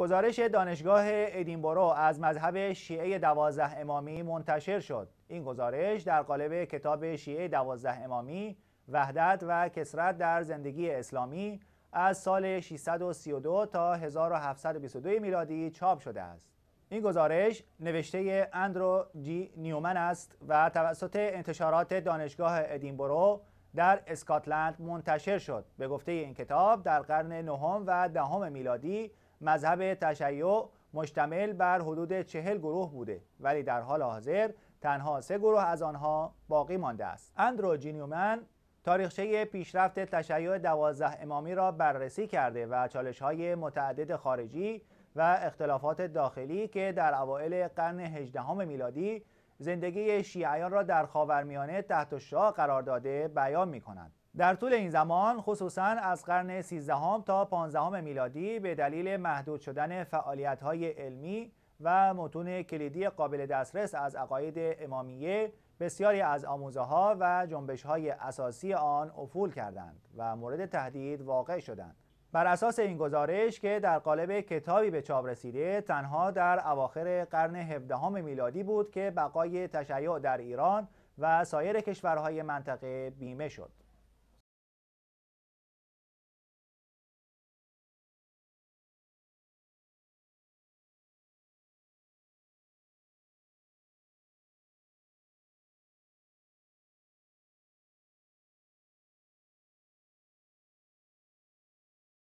گزارش دانشگاه ادینبرو از مذهب شیعه دوازده امامی منتشر شد. این گزارش در قالب کتاب شیعه دوازده امامی وحدت و کسرت در زندگی اسلامی از سال 632 تا 1722 میلادی چاپ شده است. این گزارش نوشته اندرو جی نیومن است و توسط انتشارات دانشگاه ادینبرو در اسکاتلند منتشر شد. به گفته این کتاب در قرن نهم و دهم میلادی مذهب تشیع مشتمل بر حدود چهل گروه بوده ولی در حال حاضر تنها سه گروه از آنها باقی مانده است اندرو جینیومن تاریخچه پیشرفت تشیع دوازده امامی را بررسی کرده و چالش های متعدد خارجی و اختلافات داخلی که در اوائل قرن هجدهم میلادی زندگی شیعیان را در خاورمیانه تحت شاه قرار داده بیان می کنند. در طول این زمان خصوصا از قرن 13 تا 15 میلادی به دلیل محدود شدن فعالیت های علمی و متون کلیدی قابل دسترس از عقاید امامیه بسیاری از آموزه ها و جنبش های اساسی آن افول کردند و مورد تهدید واقع شدند بر اساس این گزارش که در قالب کتابی به چاپ رسیده تنها در اواخر قرن 17 میلادی بود که بقای تشیع در ایران و سایر کشورهای منطقه بیمه شد